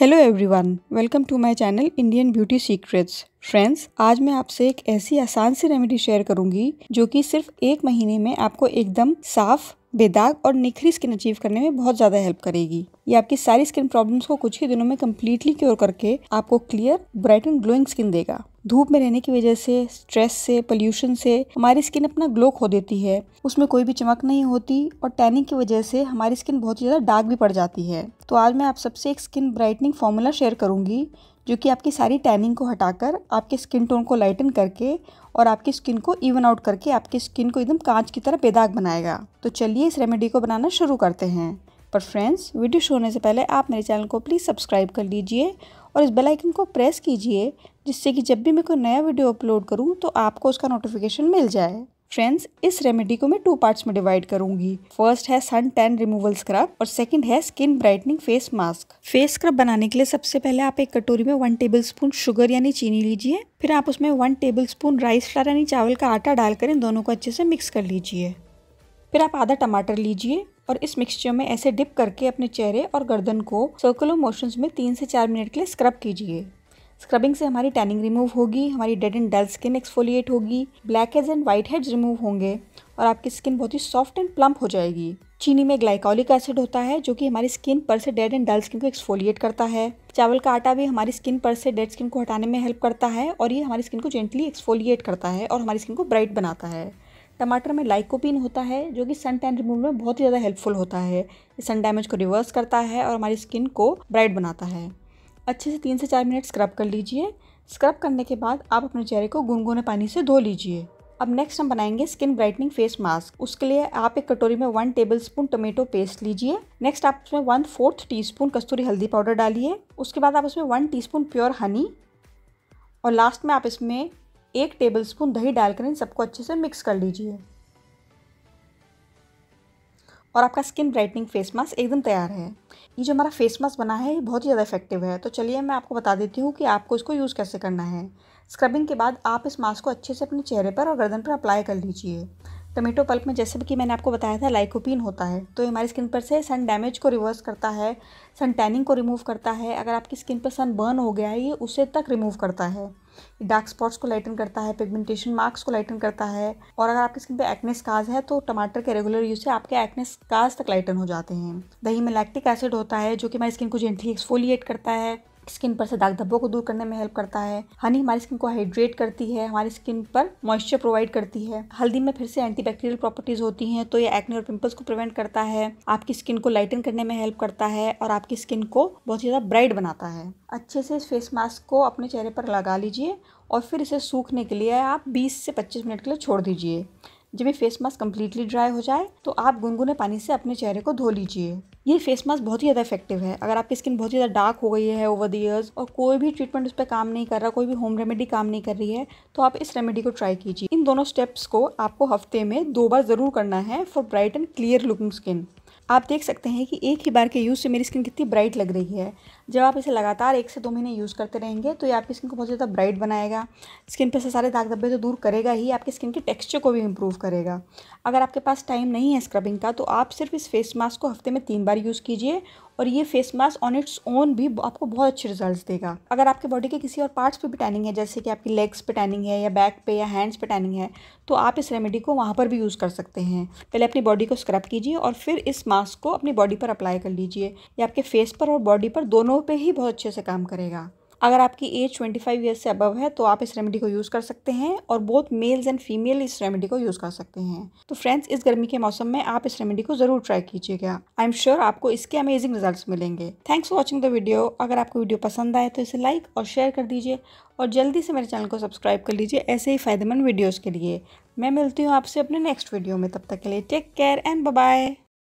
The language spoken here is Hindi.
hello everyone welcome to my channel Indian beauty secrets friends आज मैं आपसे एक ऐसी आसान सी रेमेडी शेयर करूंगी जो कि सिर्फ एक महीने में आपको एकदम साफ बेदाग और निखरी स्किन अचीव करने में बहुत ज़्यादा हेल्प करेगी ये आपकी सारी स्किन प्रॉब्लम्स को कुछ ही दिनों में कम्प्लीटली क्योर करके आपको clear bright and glowing skin देगा धूप में रहने की वजह से स्ट्रेस से पोल्यूशन से हमारी स्किन अपना ग्लो खो देती है उसमें कोई भी चमक नहीं होती और टैनिंग की वजह से हमारी स्किन बहुत ही ज़्यादा डार्क भी पड़ जाती है तो आज मैं आप सबसे एक स्किन ब्राइटनिंग फॉर्मूला शेयर करूंगी जो कि आपकी सारी टैनिंग को हटाकर आपके स्किन टोन को लाइटन करके और आपकी स्किन को इवन आउट करके आपकी स्किन को एकदम कांच की तरह बेदाग बनाएगा तो चलिए इस रेमेडी को बनाना शुरू करते हैं पर फ्रेंड्स वीडियो शुरू होने से पहले आप मेरे चैनल को प्लीज़ सब्सक्राइब कर लीजिए और इस बेलाइकन को प्रेस कीजिए जिससे कि जब भी मैं कोई नया वीडियो अपलोड करूँ तो आपको उसका नोटिफिकेशन मिल जाए फ्रेंड्स इस रेमेडी को मैं टू पार्ट्स में डिवाइड करूंगी फर्स्ट है सन टैन रिमूवल स्क्रब और सेकंड है skin brightening face mask face scrub बनाने के लिए सबसे पहले आप एक कटोरी में वन टेबल स्पून शुगर यानी चीनी लीजिए फिर आप उसमें one tablespoon rice flour यानी चावल का आटा डालकर इन दोनों को अच्छे से मिक्स कर लीजिए फिर आप आधा टमाटर लीजिए और इस मिक्सचर में ऐसे डिप करके अपने चेहरे और गर्दन को सर्कुलर मोशन में तीन से चार मिनट के लिए स्क्रब कीजिए स्क्रबिंग से हमारी टैनिंग रिमूव होगी हमारी dead and dull skin exfoliate होगी blackheads and whiteheads remove होंगे और आपकी स्किन बहुत ही सॉफ्ट एंड प्लम्प हो जाएगी चीनी में ग्लाइकोलिक एसिड होता है जो कि हमारी स्किन पर से डेड एंड डल स्किन को एक्सफोलिएट करता है चावल का आटा भी हमारी स्किन पर से डेड स्किन को हटाने में हेल्प करता है और ये हमारी स्किन को जेंटली एक्सफोलिएट करता है और हमारी स्किन को ब्राइट बनाता है टमाटर में लाइकोपिन होता है जो कि सन टैन रिमूव में बहुत ही ज़्यादा हेल्पफुल होता है सन डैमेज को रिवर्स करता है और हमारी स्किन को ब्राइट बनाता है अच्छे से तीन से चार मिनट स्क्रब कर लीजिए स्क्रब करने के बाद आप अपने चेहरे को गुनगुने पानी से धो लीजिए अब नेक्स्ट हम बनाएंगे स्किन ब्राइटनिंग फेस मास्क उसके लिए आप एक कटोरी में one tablespoon tomato paste लीजिए नेक्स्ट आप उसमें वन फोर्थ टी स्पून कस्तूरी हल्दी पाउडर डालिए उसके बाद आप उसमें one teaspoon pure honey और लास्ट में आप इसमें एक टेबल स्पून दही डालकर इन सबको अच्छे से मिक्स कर लीजिए और आपका स्किन ब्राइटनिंग फेस मास्क एकदम तैयार है ये जो हमारा फेस मास्क बना है ये बहुत ही ज़्यादा इफेक्टिव है तो चलिए मैं आपको बता देती हूँ कि आपको इसको यूज़ कैसे करना है स्क्रबिंग के बाद आप इस मास्क को अच्छे से अपने चेहरे पर और गर्दन पर अप्लाई कर लीजिए टमेटो पल्प में जैसे कि मैंने आपको बताया था लाइकोपिन होता है तो ये हमारी स्किन पर से सन डैमेज को रिवर्स करता है सन टैनिंग को रिमूव करता है अगर आपकी स्किन पर सन बर्न हो गया है ये उसे तक रिमूव करता है डार्क स्पॉट्स को लाइटन करता है पिगमेंटेशन मार्क्स को लाइटन करता है और अगर आपकी स्किन पे एक्ने स्कार्स है तो टमाटर के रेगुलर यूज से आपके एक्ने स्कार्स तक लाइटन हो जाते हैं दही में लैक्टिक एसिड होता है जो कि हमारी स्किन को जेंटली एक्सफोलिएट करता है स्किन पर से दाग धब्बों को दूर करने में हेल्प करता है हनी हमारी स्किन को हाइड्रेट करती है हमारी स्किन पर मॉइस्चर प्रोवाइड करती है हल्दी में फिर से एंटीबैक्टीरियल प्रॉपर्टीज होती हैं तो ये एक्ने और पिंपल्स को प्रिवेंट करता है आपकी स्किन को लाइटन करने में हेल्प करता है और आपकी स्किन को बहुत ही ज़्यादा ब्राइट बनाता है अच्छे से इस फेस मास्क को अपने चेहरे पर लगा लीजिए और फिर इसे सूखने के लिए आप 20 से 25 मिनट के लिए छोड़ दीजिए जब ये फेस मास्क कम्प्लीटली ड्राई हो जाए तो आप गुनगुने पानी से अपने चेहरे को धो लीजिए ये फेस मास्क बहुत ही ज़्यादा इफेक्टिव है अगर आपकी स्किन बहुत ही ज़्यादा डार्क हो गई है ओवर द ईयर्स और कोई भी ट्रीटमेंट उस पर काम नहीं कर रहा कोई भी होम रेमेडी काम नहीं कर रही है तो आप इस रेमेडी को ट्राई कीजिए इन दोनों स्टेप्स को आपको हफ्ते में दो बार ज़रूर करना है for bright and clear looking skin आप देख सकते हैं कि एक ही बार के यूज़ से मेरी स्किन कितनी ब्राइट लग रही है जब आप इसे लगातार एक से दो महीने यूज़ करते रहेंगे तो ये आपकी स्किन को बहुत ज़्यादा ब्राइट बनाएगा स्किन पर से सारे दाग धब्बे तो दूर करेगा ही आपकी स्किन के टेक्स्चर को भी इम्प्रूव करेगा अगर आपके पास टाइम नहीं है स्क्रबिंग का तो आप सिर्फ इस फेस मास्क को हफ्ते में तीन बार यूज़ कीजिए और ये face mask on its own भी आपको बहुत अच्छे रिजल्ट देगा अगर आपके बॉडी के किसी और पार्ट्स पर भी टैनिंग है जैसे कि आपकी लेग्स पे टैनिंग है या बैक पे या हैंड्स पे टैनिंग है तो आप इस रेमेडी को वहाँ पर भी यूज़ कर सकते हैं पहले अपनी बॉडी को स्क्रब कीजिए और फिर इस मास्क को अपनी बॉडी पर अप्लाई कर लीजिए या आपके फेस पर और बॉडी पर दोनों दोनों पे ही बहुत अच्छे से काम करेगा अगर आपकी एज 25 ईयर्स से अबव है तो आप इस रेमेडी को यूज़ कर सकते हैं और बोथ मेल्स एंड फीमेल इस रेमेडी को यूज़ कर सकते हैं तो फ्रेंड्स इस गर्मी के मौसम में आप इस रेमेडी को ज़रूर ट्राई कीजिएगा आई एम श्योर आपको इसके अमेजिंग रिजल्ट मिलेंगे thanks for watching the video अगर आपको वीडियो पसंद आए तो इसे लाइक और शेयर कर दीजिए और जल्दी से मेरे चैनल को सब्सक्राइब कर लीजिए ऐसे ही फ़ायदेमंद वीडियोज़ के लिए मैं मिलती हूँ आपसे अपने नेक्स्ट वीडियो में तब तक के लिए टेक केयर एंड बाय